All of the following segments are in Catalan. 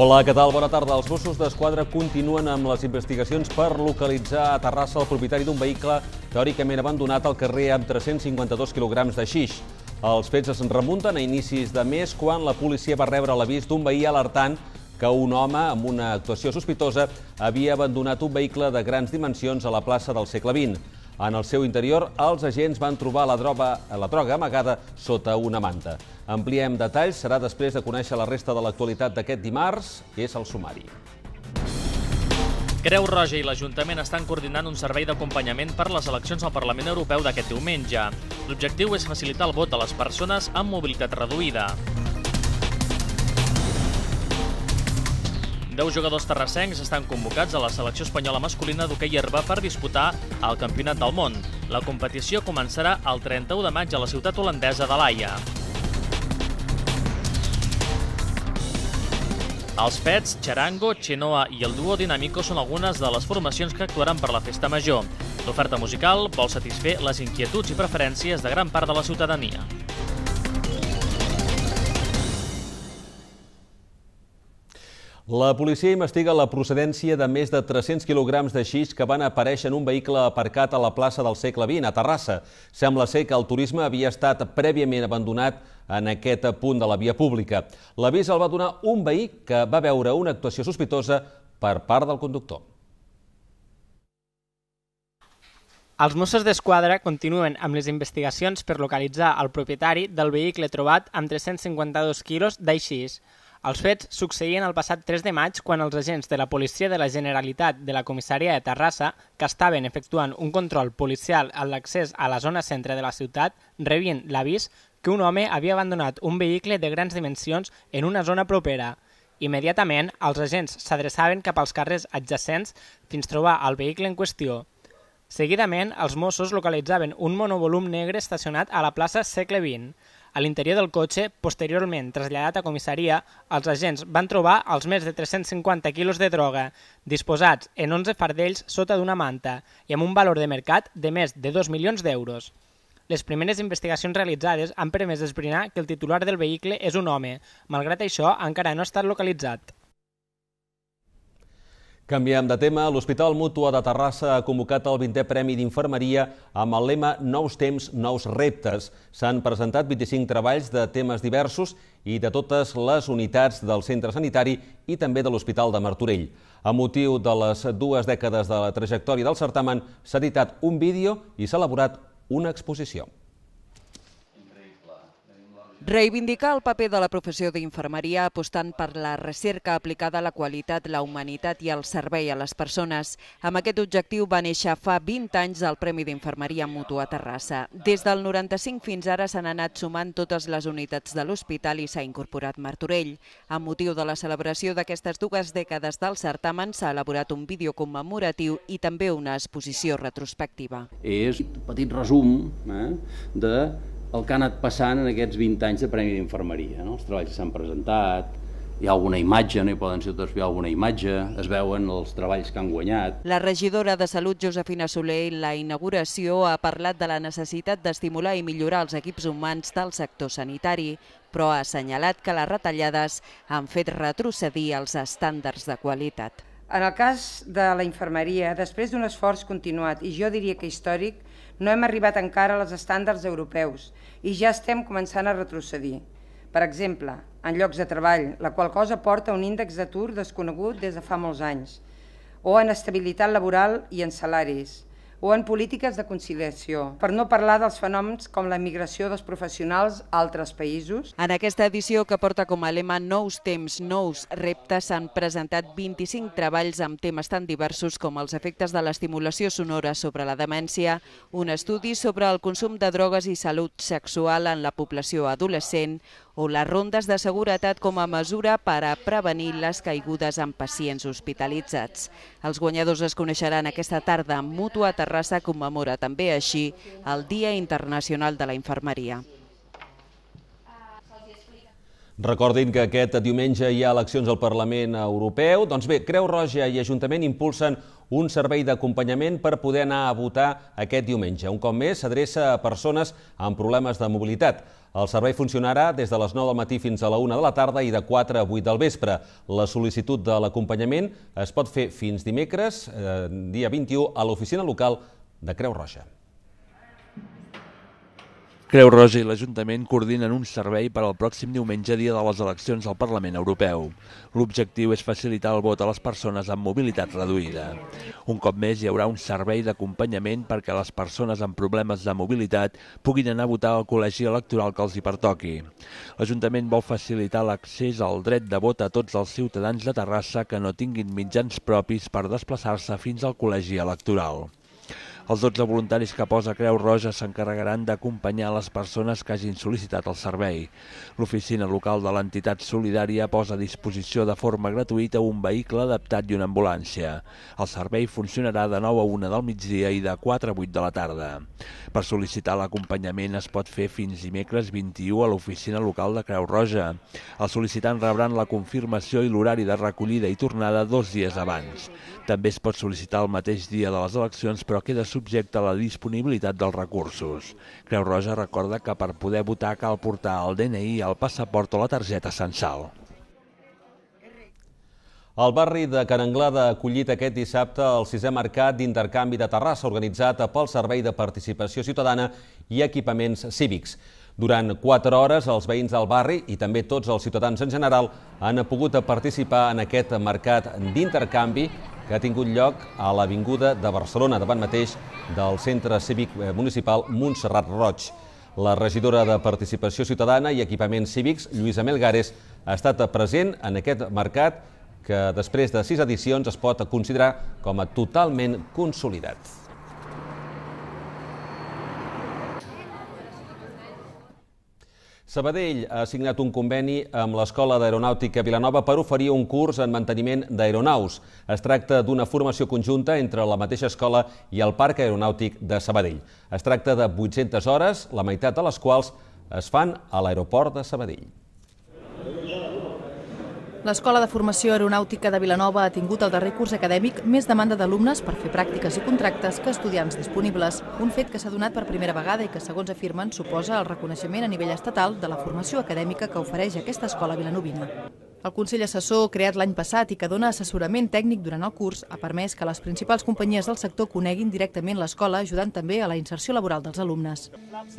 Hola, què tal? Bona tarda. Els Mossos d'Esquadra continuen amb les investigacions per localitzar a Terrassa el propietari d'un vehicle teòricament abandonat al carrer amb 352 kg de xix. Els fets es remunten a inicis de mes quan la policia va rebre l'avís d'un veí alertant que un home amb una actuació sospitosa havia abandonat un vehicle de grans dimensions a la plaça del segle XX. En el seu interior, els agents van trobar la, droga, la droga amagada sota una manta. Ampliem detalls, serà després de conèixer la resta de l'actualitat d'aquest dimarts, que és el sumari. Creu Roja i l'Ajuntament estan coordinant un servei d'acompanyament per les eleccions al Parlament Europeu d'aquest diumenge. L'objectiu és facilitar el vot a les persones amb mobilitat reduïda. 10 jugadors terrassencs estan convocats a la selecció espanyola masculina d'hoquei herba per disputar el Campionat del Món. La competició començarà el 31 de maig a la ciutat holandesa de l'Aia. Els Pets, Charango, Chenoa i el duo Dinamico són algunes de les formacions que actuaran per la festa major. L'oferta musical vol satisfer les inquietuds i preferències de gran part de la ciutadania. La policia investiga la procedència de més de 300 quilograms de xix que van aparèixer en un vehicle aparcat a la plaça del segle XX, a Terrassa. Sembla ser que el turisme havia estat prèviament abandonat en aquest punt de la via pública. L'avís el va donar un veí que va veure una actuació sospitosa per part del conductor. Els Mossos d'Esquadra continuen amb les investigacions per localitzar el propietari del vehicle trobat amb 352 quilos d'aixís. Els fets succeïen el passat 3 de maig quan els agents de la Policia de la Generalitat de la Comissaria de Terrassa, que estaven efectuant un control policial a l'accés a la zona centre de la ciutat, rebien l'avís que un home havia abandonat un vehicle de grans dimensions en una zona propera. Immediatament, els agents s'adreçaven cap als carrers adjacents fins trobar el vehicle en qüestió. Seguidament, els Mossos localitzaven un monovolum negre estacionat a la plaça Segle XX. A l'interior del cotxe, posteriorment traslladat a comissaria, els agents van trobar els més de 350 quilos de droga, disposats en 11 fardells sota d'una manta i amb un valor de mercat de més de 2 milions d'euros. Les primeres investigacions realitzades han permès esbrinar que el titular del vehicle és un home. Malgrat això, encara no ha estat localitzat. Canviem de tema. L'Hospital Mútua de Terrassa ha convocat el 20è Premi d'Infermeria amb el lema Nous temps, nous reptes. S'han presentat 25 treballs de temes diversos i de totes les unitats del centre sanitari i també de l'Hospital de Martorell. A motiu de les dues dècades de la trajectòria del certamen, s'ha editat un vídeo i s'ha elaborat una exposició. Reivindicar el paper de la professió d'infermeria apostant per la recerca aplicada a la qualitat, la humanitat i el servei a les persones. Amb aquest objectiu va néixer fa 20 anys el Premi d'Infermeria Mutu a Terrassa. Des del 95 fins ara s'han anat sumant totes les unitats de l'hospital i s'ha incorporat Martorell. Amb motiu de la celebració d'aquestes dues dècades del certamen s'ha elaborat un vídeo commemoratiu i també una exposició retrospectiva. És un petit resum eh, de el que ha anat passant en aquests 20 anys de Premi d'Infermeria. No? Els treballs s'han presentat, hi ha alguna imatge, no hi poden ser totes, hi ha alguna imatge, es veuen els treballs que han guanyat. La regidora de Salut, Josefina Soler, en la inauguració ha parlat de la necessitat d'estimular i millorar els equips humans del sector sanitari, però ha assenyalat que les retallades han fet retrocedir els estàndards de qualitat. En el cas de la infermeria, després d'un esforç continuat i jo diria que històric, no hem arribat encara als estàndards europeus i ja estem començant a retrocedir. Per exemple, en llocs de treball, la qual cosa porta un índex d'atur desconegut des de fa molts anys, o en estabilitat laboral i en salaris, o en polítiques de conciliació, per no parlar dels fenòmens com la migració dels professionals a altres països. En aquesta edició que porta com a lema Nous temps, nous reptes, s'han presentat 25 treballs amb temes tan diversos com els efectes de l'estimulació sonora sobre la demència, un estudi sobre el consum de drogues i salut sexual en la població adolescent, o les rondes de seguretat com a mesura per a prevenir les caigudes en pacients hospitalitzats. Els guanyadors es coneixeran aquesta tarda en Mútua Terrassa commemora també així el Dia Internacional de la Infermeria. Recordin que aquest diumenge hi ha eleccions al Parlament Europeu. Doncs bé, Creu Roja i Ajuntament impulsen un servei d'acompanyament per poder anar a votar aquest diumenge. Un cop més s'adreça a persones amb problemes de mobilitat. El servei funcionarà des de les 9 del matí fins a la 1 de la tarda i de 4 a 8 del vespre. La sol·licitud de l'acompanyament es pot fer fins dimecres, eh, dia 21, a l'oficina local de Creu Roja. Creu Roja i l'Ajuntament coordinen un servei per al pròxim diumenge dia de les eleccions al Parlament Europeu. L'objectiu és facilitar el vot a les persones amb mobilitat reduïda. Un cop més hi haurà un servei d'acompanyament perquè les persones amb problemes de mobilitat puguin anar a votar al col·legi electoral que els hi pertoqui. L'Ajuntament vol facilitar l'accés al dret de vot a tots els ciutadans de Terrassa que no tinguin mitjans propis per desplaçar-se fins al col·legi electoral. Els 12 voluntaris que posa Creu Roja s'encarregaran d'acompanyar les persones que hagin sol·licitat el servei. L'oficina local de l'entitat solidària posa a disposició de forma gratuïta un vehicle adaptat i una ambulància. El servei funcionarà de 9 a 1 del migdia i de 4 a 8 de la tarda. Per sol·licitar l'acompanyament es pot fer fins dimecres 21 a l'oficina local de Creu Roja. Els sol·licitants rebran la confirmació i l'horari de recollida i tornada dos dies abans. També es pot sol·licitar el mateix dia de les eleccions, però queda subjecte a la disponibilitat dels recursos. Creu Roja recorda que per poder votar cal portar el DNI, el passaport o la targeta censal. El barri de Can Anglada ha acollit aquest dissabte el sisè mercat d'intercanvi de Terrassa organitzat pel Servei de Participació Ciutadana i Equipaments Cívics. Durant 4 hores, els veïns del barri i també tots els ciutadans en general han pogut participar en aquest mercat d'intercanvi que ha tingut lloc a l'Avinguda de Barcelona, davant mateix del Centre Cívic eh, Municipal Montserrat Roig. La regidora de Participació Ciutadana i Equipaments Cívics, Lluïsa Melgares, ha estat present en aquest mercat que després de sis edicions es pot considerar com a totalment consolidat. Sabadell ha signat un conveni amb l'Escola d'Aeronàutica Vilanova per oferir un curs en manteniment d'aeronaus. Es tracta d'una formació conjunta entre la mateixa escola i el Parc Aeronàutic de Sabadell. Es tracta de 800 hores, la meitat de les quals es fan a l'aeroport de Sabadell. L'Escola de Formació Aeronàutica de Vilanova ha tingut el darrer curs acadèmic més demanda d'alumnes per fer pràctiques i contractes que estudiants disponibles, un fet que s'ha donat per primera vegada i que, segons afirmen, suposa el reconeixement a nivell estatal de la formació acadèmica que ofereix aquesta escola vilanovina. El Consell Assessor, creat l'any passat i que dona assessorament tècnic durant el curs, ha permès que les principals companyies del sector coneguin directament l'escola, ajudant també a la inserció laboral dels alumnes.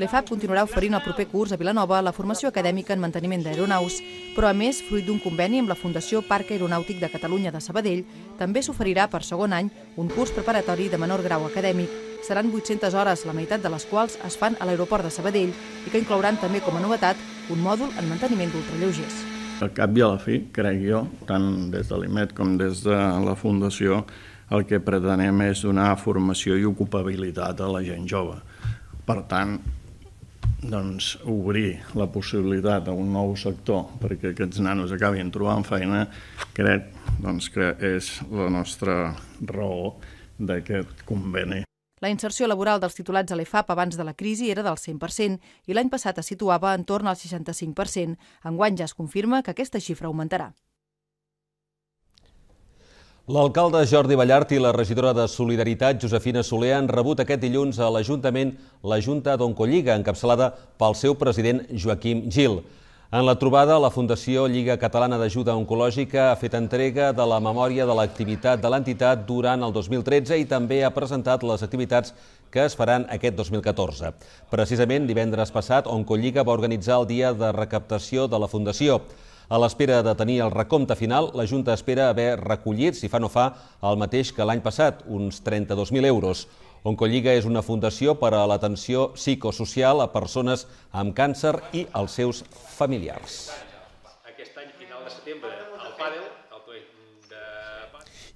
L'EFAP continuarà oferint el proper curs a Vilanova la formació acadèmica en manteniment d'aeronaus, però a més, fruit d'un conveni amb la Fundació Parc Aeronàutic de Catalunya de Sabadell, també s'oferirà per segon any un curs preparatori de menor grau acadèmic. Seran 800 hores, la meitat de les quals es fan a l'aeroport de Sabadell i que inclouran també com a novetat un mòdul en manteniment d'ultralleugers al cap i a la fi, crec jo, tant des de l'IMET com des de la Fundació, el que pretenem és donar formació i ocupabilitat a la gent jove. Per tant, doncs, obrir la possibilitat a un nou sector perquè aquests nanos acabin trobant feina, crec doncs, que és la nostra raó d'aquest conveni. La inserció laboral dels titulats a l'EFAP abans de la crisi era del 100% i l'any passat es situava en torn al 65%. Enguany ja es confirma que aquesta xifra augmentarà. L'alcalde Jordi Ballart i la regidora de Solidaritat, Josefina Soler, han rebut aquest dilluns a l'Ajuntament la Junta d'Oncolliga, encapçalada pel seu president Joaquim Gil. En la trobada, la Fundació Lliga Catalana d'Ajuda Oncològica ha fet entrega de la memòria de l'activitat de l'entitat durant el 2013 i també ha presentat les activitats que es faran aquest 2014. Precisament, divendres passat, Oncolliga va organitzar el dia de recaptació de la Fundació. A l'espera de tenir el recompte final, la Junta espera haver recollit, si fa no fa, el mateix que l'any passat, uns 32.000 euros. Oncolliga és una fundació per a l'atenció psicosocial a persones amb càncer i els seus familiars. Aquest any, final de setembre, el pàdel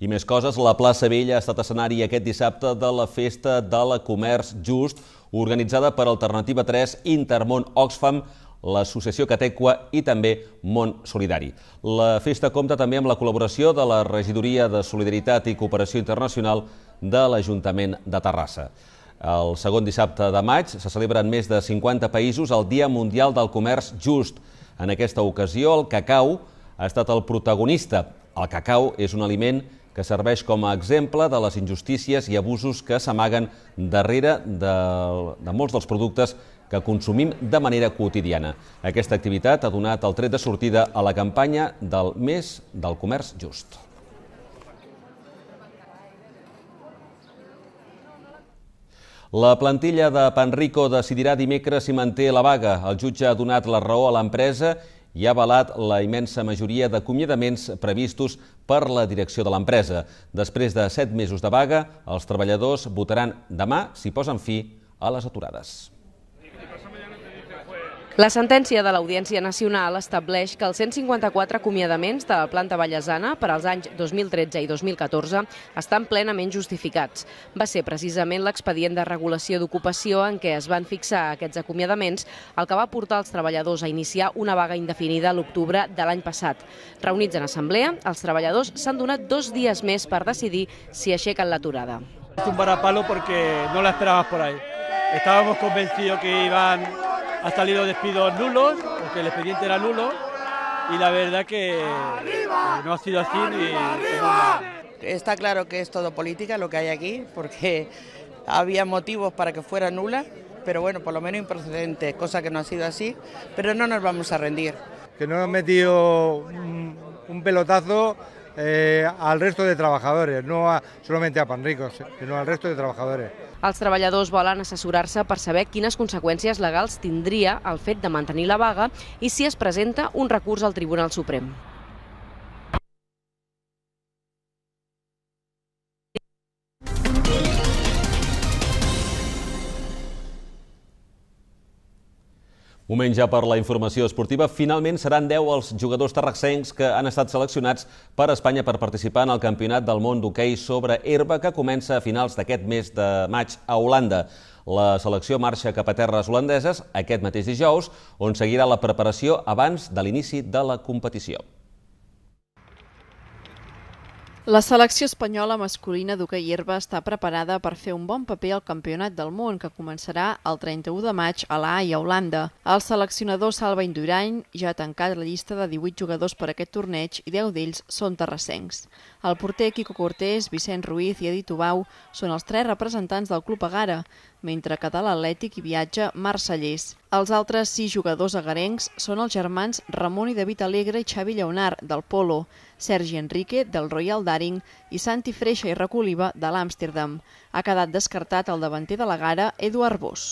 i més coses, la plaça Vella ha estat escenari aquest dissabte de la Festa de la Comerç Just, organitzada per Alternativa 3 Intermont Oxfam, l'associació Catecua i també Mont Solidari. La festa compta també amb la col·laboració de la Regidoria de Solidaritat i Cooperació Internacional de l'Ajuntament de Terrassa. El segon dissabte de maig se celebra en més de 50 països el Dia Mundial del Comerç Just. En aquesta ocasió, el cacau ha estat el protagonista. El cacau és un aliment que serveix com a exemple de les injustícies i abusos que s'amaguen darrere de, de molts dels productes que consumim de manera quotidiana. Aquesta activitat ha donat el tret de sortida a la campanya del mes del comerç just. La plantilla de Panrico decidirà dimecres si manté la vaga. El jutge ha donat la raó a l'empresa i ha avalat la immensa majoria d'acomiadaments previstos per la direcció de l'empresa. Després de set mesos de vaga, els treballadors votaran demà si posen fi a les aturades. La sentència de l'Audiència Nacional estableix que els 154 acomiadaments de la planta ballesana per als anys 2013 i 2014 estan plenament justificats. Va ser precisament l'expedient de regulació d'ocupació en què es van fixar aquests acomiadaments el que va portar els treballadors a iniciar una vaga indefinida l'octubre de l'any passat. Reunits en assemblea, els treballadors s'han donat dos dies més per decidir si aixequen l'aturada. Es un palo porque no la esperabas por ahí. Estábamos convencidos que iban ha salido despidos nulos, porque el expediente era nulo, y la verdad que no ha sido así. Ni, Está claro que es todo política lo que hay aquí, porque había motivos para que fuera nula, pero bueno, por lo menos improcedente, cosa que no ha sido así, pero no nos vamos a rendir. Que no han metido un, pelotazo eh, al resto de trabajadores, no solamente a Panricos, sino al resto de trabajadores. Els treballadors volen assessorar-se per saber quines conseqüències legals tindria el fet de mantenir la vaga i si es presenta un recurs al Tribunal Suprem. Moment ja per la informació esportiva. Finalment seran 10 els jugadors terrassencs que han estat seleccionats per Espanya per participar en el Campionat del Món d'Hockey sobre herba que comença a finals d'aquest mes de maig a Holanda. La selecció marxa cap a terres holandeses aquest mateix dijous, on seguirà la preparació abans de l'inici de la competició. La selecció espanyola masculina d'hoquei herba està preparada per fer un bon paper al Campionat del Món, que començarà el 31 de maig a la a Holanda. El seleccionador Salva Indurain ja ha tancat la llista de 18 jugadors per a aquest torneig i 10 d'ells són terrassencs. El porter Quico Cortés, Vicent Ruiz i Edi Tubau són els tres representants del club Agara mentre que de l'Atlètic hi viatja Marcellers. Els altres sis jugadors agarencs són els germans Ramon i David Alegre i Xavi Lleonar, del Polo, Sergi Enrique, del Royal Daring i Santi Freixa i Recoliva, de l'Amsterdam. Ha quedat descartat el davanter de la gara, Eduard Bosch.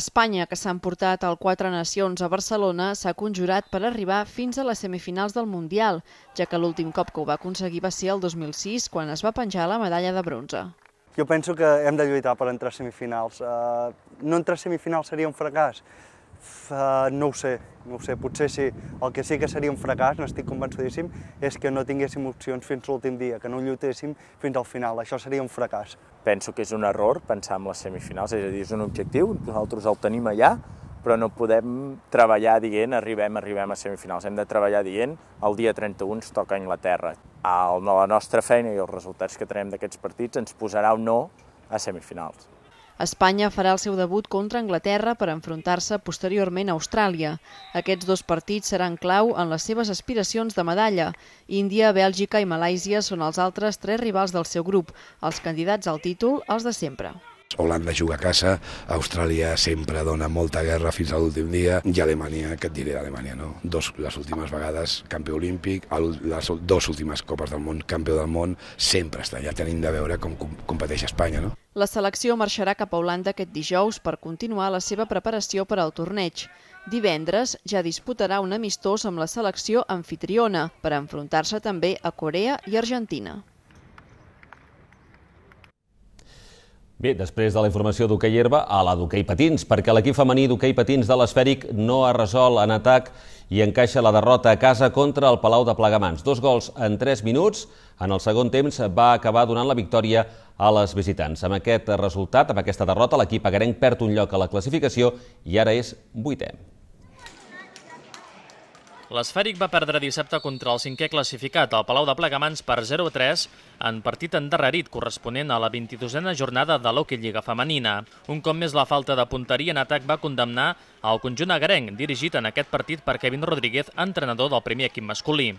Espanya, que s'ha emportat al Quatre Nacions a Barcelona, s'ha conjurat per arribar fins a les semifinals del Mundial, ja que l'últim cop que ho va aconseguir va ser el 2006, quan es va penjar la medalla de bronze. Jo penso que hem de lluitar per entrar a semifinals. Uh, no entrar a semifinals seria un fracàs? Uh, no ho sé, no ho sé, potser sí. El que sí que seria un fracàs, n'estic convençudíssim, és que no tinguéssim opcions fins l'últim dia, que no lluitéssim fins al final. Això seria un fracàs. Penso que és un error pensar en les semifinals, és a dir, és un objectiu, nosaltres el tenim allà, però no podem treballar dient arribem, arribem a semifinals. Hem de treballar dient el dia 31 ens toca a Anglaterra. El, la nostra feina i els resultats que tenem d'aquests partits ens posarà o no a semifinals. Espanya farà el seu debut contra Anglaterra per enfrontar-se posteriorment a Austràlia. Aquests dos partits seran clau en les seves aspiracions de medalla. Índia, Bèlgica i Malàisia són els altres tres rivals del seu grup, els candidats al títol, els de sempre. Holanda juga a casa, Austràlia sempre dona molta guerra fins a l'últim dia i Alemanya, que et diré d'Alemanya, no? Dos, les últimes vegades campió olímpic, les dos últimes copes del món, campió del món, sempre està allà tenim de veure com competeix Espanya, no? La selecció marxarà cap a Holanda aquest dijous per continuar la seva preparació per al torneig. Divendres ja disputarà un amistós amb la selecció anfitriona per enfrontar-se també a Corea i Argentina. Bé, després de la informació d'hoquei herba, a la d'hoquei patins, perquè l'equip femení d'hoquei patins de l'esfèric no ha resolt en atac i encaixa la derrota a casa contra el Palau de Plegamans. Dos gols en tres minuts. En el segon temps va acabar donant la victòria a les visitants. Amb aquest resultat, amb aquesta derrota, l'equip agarenc perd un lloc a la classificació i ara és vuitè. L'esfèric va perdre dissabte contra el cinquè classificat al Palau de Plegamans per 0-3 en partit endarrerit corresponent a la 22a jornada de l'Hockey Lliga Femenina. Un cop més la falta de punteria en atac va condemnar el conjunt agarenc dirigit en aquest partit per Kevin Rodríguez, entrenador del primer equip masculí.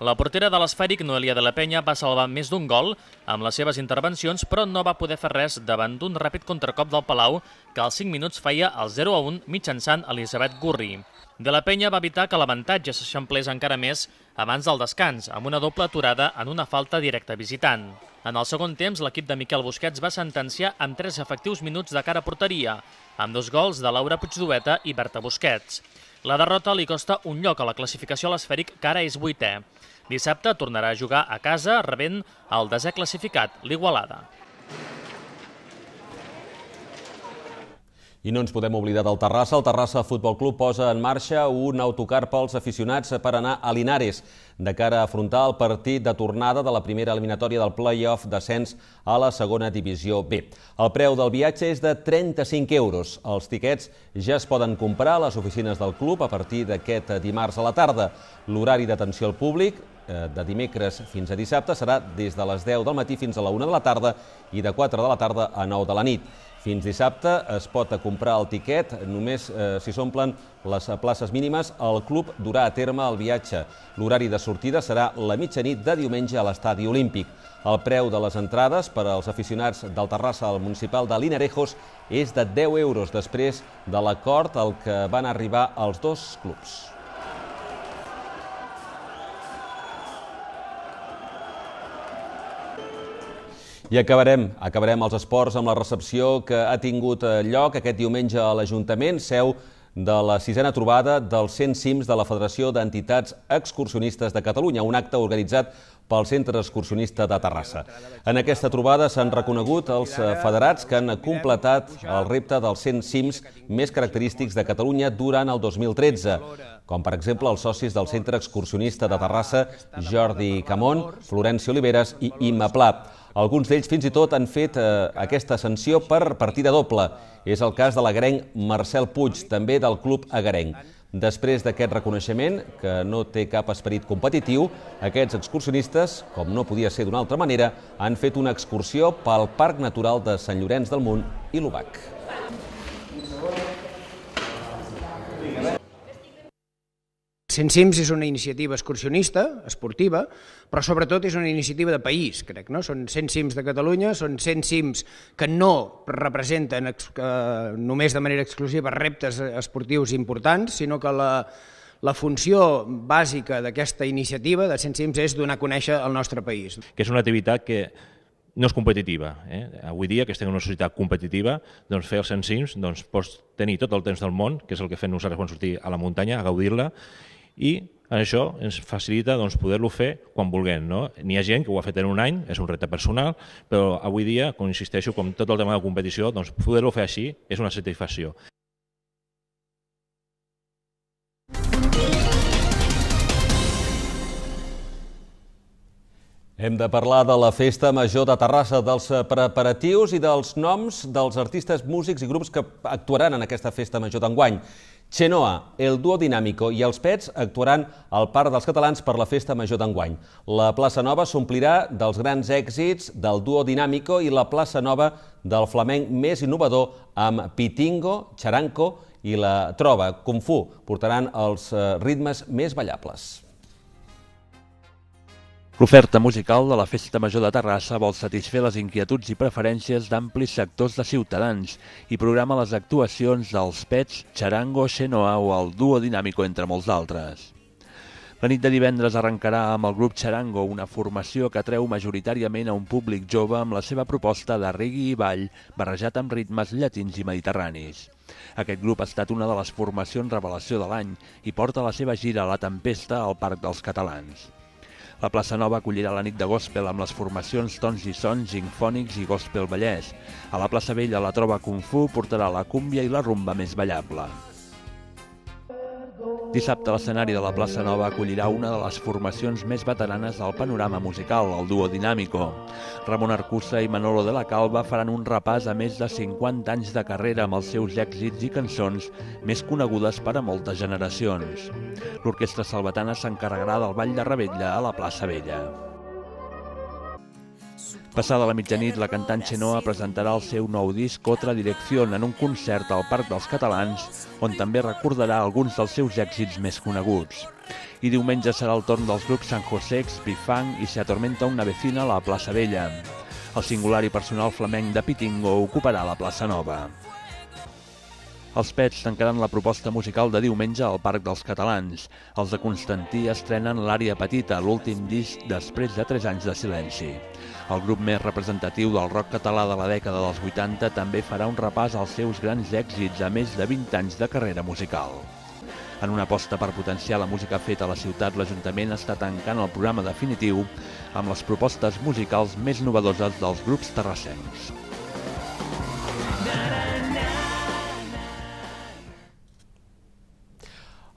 La portera de l'esfèric, Noelia de la Penya, va salvar més d'un gol amb les seves intervencions, però no va poder fer res davant d'un ràpid contracop del Palau que als 5 minuts feia el 0-1 mitjançant Elisabet Gurri. De la Penya va evitar que l'avantatge s'eixamplés encara més abans del descans, amb una doble aturada en una falta directa visitant. En el segon temps, l'equip de Miquel Busquets va sentenciar amb tres efectius minuts de cara a porteria, amb dos gols de Laura Puigdueta i Berta Busquets. La derrota li costa un lloc a la classificació a l'esfèric, que ara és vuitè. Dissabte tornarà a jugar a casa rebent el desè classificat, l'Igualada. I no ens podem oblidar del Terrassa. El Terrassa Futbol Club posa en marxa un autocar pels aficionats per anar a Linares de cara a afrontar el partit de tornada de la primera eliminatòria del play-off d'ascens a la segona divisió B. El preu del viatge és de 35 euros. Els tiquets ja es poden comprar a les oficines del club a partir d'aquest dimarts a la tarda. L'horari d'atenció al públic eh, de dimecres fins a dissabte serà des de les 10 del matí fins a la 1 de la tarda i de 4 de la tarda a 9 de la nit. Fins dissabte es pot comprar el tiquet, només eh, si s'omplen les places mínimes, el club durà a terme el viatge. L'horari de sortida serà la mitjanit de diumenge a l'estadi olímpic. El preu de les entrades per als aficionats del Terrassa al municipal de Linarejos és de 10 euros després de l'acord al que van arribar els dos clubs. I acabarem, acabarem els esports amb la recepció que ha tingut eh, lloc aquest diumenge a l'Ajuntament, seu de la sisena trobada dels 100 cims de la Federació d'Entitats Excursionistes de Catalunya, un acte organitzat pel Centre Excursionista de Terrassa. En aquesta trobada s'han reconegut els eh, federats que han completat el repte dels 100 cims més característics de Catalunya durant el 2013, com per exemple els socis del Centre Excursionista de Terrassa Jordi Camón, Florenci Oliveres i Imma Plat. Alguns d'ells fins i tot han fet eh, aquesta sanció per partida doble. És el cas de grenc Marcel Puig, també del club agrenc. Després d'aquest reconeixement, que no té cap esperit competitiu, aquests excursionistes, com no podia ser d'una altra manera, han fet una excursió pel Parc Natural de Sant Llorenç del Munt i l'Ubac. Cent Cims és una iniciativa excursionista, esportiva, però sobretot és una iniciativa de país, crec. No? Són 100 cims de Catalunya, són 100 cims que no representen eh, només de manera exclusiva reptes esportius importants, sinó que la, la funció bàsica d'aquesta iniciativa de 100 cims és donar a conèixer el nostre país. Que és una activitat que no és competitiva. Eh? Avui dia, que estem en una societat competitiva, doncs fer els 100 cims doncs, pots tenir tot el temps del món, que és el que fem nosaltres quan sortim a la muntanya, a gaudir-la, i això ens facilita doncs, poder-lo fer quan vulguem. No? N'hi ha gent que ho ha fet en un any, és un repte personal, però avui dia, com insisteixo, com tot el tema de competició, doncs, poder-lo fer així és una satisfacció. Hem de parlar de la Festa Major de Terrassa, dels preparatius i dels noms dels artistes, músics i grups que actuaran en aquesta Festa Major d'enguany. Xenoa, el duo Dinàmico i els Pets actuaran al Parc dels Catalans per la Festa Major d'enguany. La plaça Nova s'omplirà dels grans èxits del duo Dinàmico i la plaça Nova del flamenc més innovador amb Pitingo, Charanco i la Trova, Kung Fu. Portaran els eh, ritmes més ballables. L'oferta musical de la Festa Major de Terrassa vol satisfer les inquietuds i preferències d'amplis sectors de ciutadans i programa les actuacions dels Pets, Charango, Xenoa o el Duo Dinàmico, entre molts altres. La nit de divendres arrencarà amb el grup Charango, una formació que atreu majoritàriament a un públic jove amb la seva proposta de reggae i ball barrejat amb ritmes llatins i mediterranis. Aquest grup ha estat una de les formacions revelació de l'any i porta la seva gira a la tempesta al Parc dels Catalans. La plaça Nova acollirà la nit de gospel amb les formacions Tons i Sons, Infònics i Gospel Vallès. A la plaça Vella la troba Kung Fu portarà la cúmbia i la rumba més ballable. Dissabte l'escenari de la Plaça Nova acollirà una de les formacions més veteranes del panorama musical, el duo Dinàmico. Ramon Arcusa i Manolo de la Calva faran un repàs a més de 50 anys de carrera amb els seus èxits i cançons més conegudes per a moltes generacions. L'Orquestra Salvatana s'encarregarà del Ball de Rebetlla a la plaça Vella. Passada la mitjanit, la cantant Xenoa presentarà el seu nou disc Otra Direcció en un concert al Parc dels Catalans, on també recordarà alguns dels seus èxits més coneguts. I diumenge serà el torn dels grups San José, Bifang i Se Atormenta una vecina a la plaça Vella. El singular i personal flamenc de Pitingo ocuparà la plaça Nova. Els Pets tancaran la proposta musical de diumenge al Parc dels Catalans. Els de Constantí estrenen l'àrea petita, l'últim disc després de 3 anys de silenci. El grup més representatiu del rock català de la dècada dels 80 també farà un repàs als seus grans èxits a més de 20 anys de carrera musical. En una aposta per potenciar la música feta a la ciutat, l'Ajuntament està tancant el programa definitiu amb les propostes musicals més novedoses dels grups terrassencs.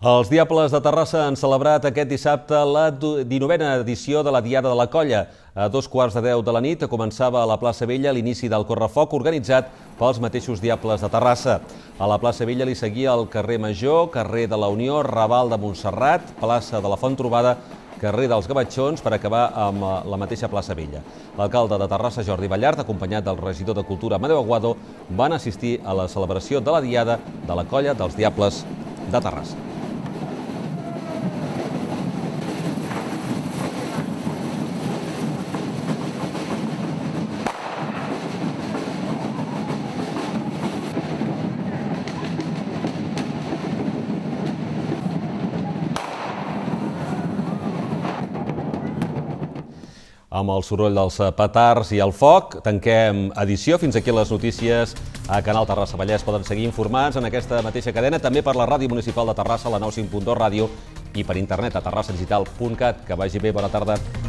Els Diables de Terrassa han celebrat aquest dissabte la 19a edició de la Diada de la Colla. A dos quarts de 10 de la nit començava a la plaça Vella l'inici del correfoc organitzat pels mateixos Diables de Terrassa. A la plaça Vella li seguia el carrer Major, carrer de la Unió, Raval de Montserrat, plaça de la Font Trobada, carrer dels Gavatxons per acabar amb eh, la mateixa plaça Vella. L'alcalde de Terrassa, Jordi Ballart, acompanyat del regidor de Cultura, Amadeu Aguado, van assistir a la celebració de la Diada de la Colla dels Diables de Terrassa. amb el soroll dels petards i el foc. Tanquem edició. Fins aquí les notícies a Canal Terrassa Vallès. Poden seguir informats en aquesta mateixa cadena, també per la Ràdio Municipal de Terrassa, la 95.2 Ràdio, i per internet a terrassadigital.cat. Que vagi bé, bona tarda.